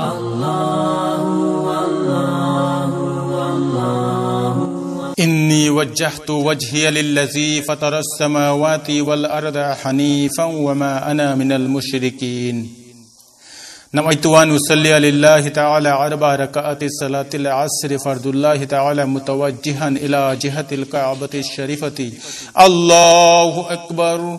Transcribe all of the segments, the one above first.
الله إني وجهت وجهي للذي فطر السماوات والأرض حنيفا وما أنا من المشركين نمعت أصلي لله تعالى أربع ركعات صلاة العصر فرد الله تعالى متوجها إلى جهة الكعبة الشريفة الله أكبر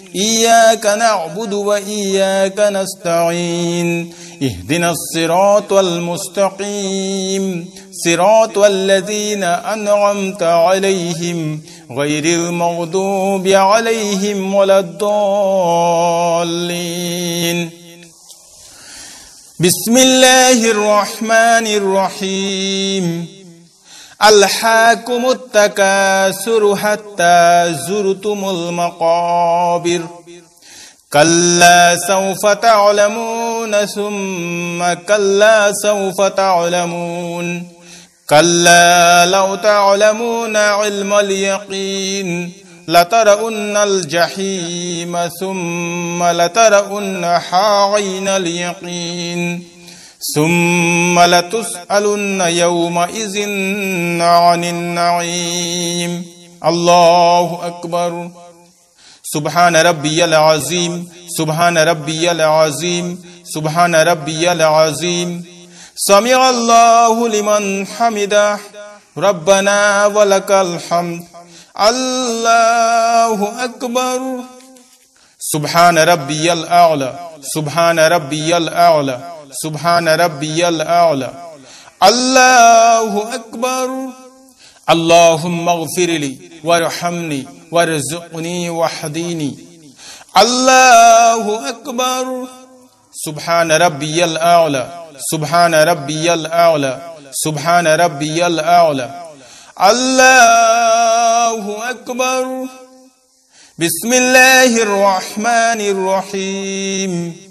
إياك نعبد وإياك نستعين اهدنا الصراط المستقيم صراط الذين أنعمت عليهم غير المغضوب عليهم ولا الضالين بسم الله الرحمن الرحيم ألحاكم التكاثر حتى زرتم المقابر كلا سوف تعلمون ثم كلا سوف تعلمون كلا لو تعلمون علم اليقين لترؤن الجحيم ثم لترؤنها عين اليقين ثم لتسألن يومئذ عن النعيم الله أكبر سبحان ربي العظيم سبحان ربي العظيم سبحان ربي العظيم سمع الله لمن حمده ربنا ولك الحمد الله أكبر سبحان ربي الأعلى سبحان ربي الأعلى سبحان ربي الأعلى الله أكبر اللهم اغفر لي وارحمني وارزقني وحديني الله أكبر سبحان ربي الأعلى سبحان ربي الأعلى سبحان ربي الأعلى الله أكبر بسم الله الرحمن الرحيم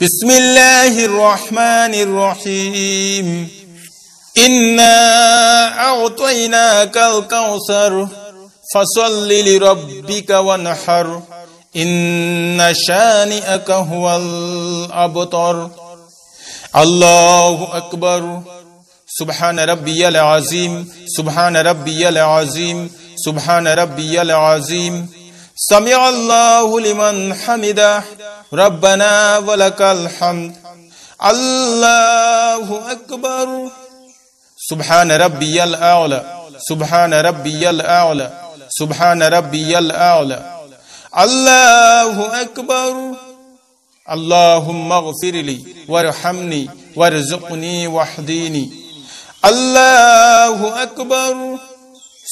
بسم الله الرحمن الرحيم إنا أعطيناك الكوثر فصل لربك وانحر إن شانئك هو الأبطر الله أكبر سبحان ربي العظيم سبحان ربي العظيم سبحان ربي العظيم سمع الله لمن حمده ربنا ولك الحمد الله أكبر سبحان ربي الأعلى سبحان ربي الأعلى سبحان ربي الأعلى الله أكبر اللهم اغفر لي وارحمني وارزقني وحديني الله أكبر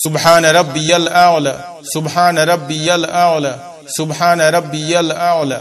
سبحان ربي الأعلى سبحان ربي الأعلى سبحان ربي الأعلى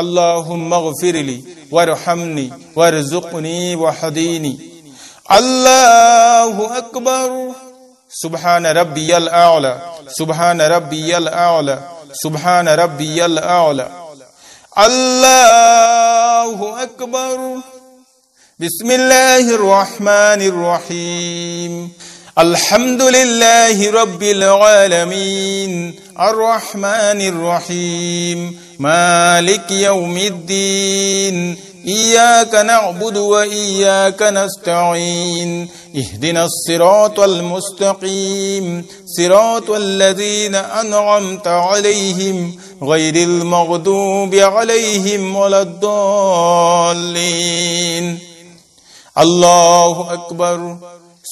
اللهم اغفر لي وارحمني وارزقني وحديني الله أكبر سبحان ربي الأعلى سبحان ربي الأعلى سبحان ربي الأعلى الله أكبر بسم الله الرحمن الرحيم الحمد لله رب العالمين الرحمن الرحيم مالك يوم الدين إياك نعبد وإياك نستعين اهدنا الصراط المستقيم صراط الذين أنعمت عليهم غير المغضوب عليهم ولا الضالين الله أكبر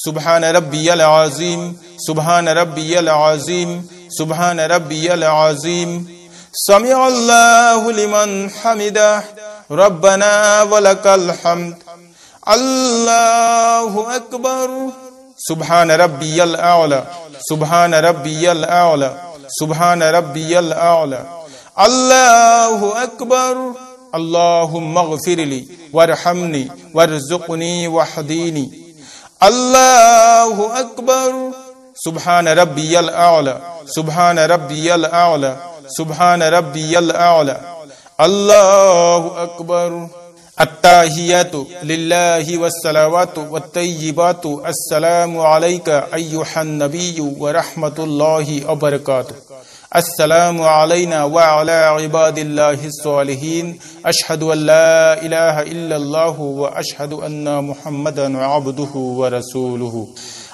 سبحان ربي العظيم سبحان ربي العظيم سبحان ربي العظيم سمع الله لمن حمده ربنا ولك الحمد الله أكبر سبحان ربي الأعلى سبحان ربي الأعلى سبحان ربي الأعلى الله أكبر اللهم اغفر لي وارحمني وارزقني وحديني الله أكبر سبحان ربي الأعلى سبحان ربي الأعلى سبحان ربي الأعلى الله أكبر التاهيات لله والصلوات والطيبات السلام عليك أيها النبي ورحمة الله وبركاته السلام علينا وعلى عباد الله الصالحين أشهد أن لا إله إلا الله وأشهد أن محمدا عبده ورسوله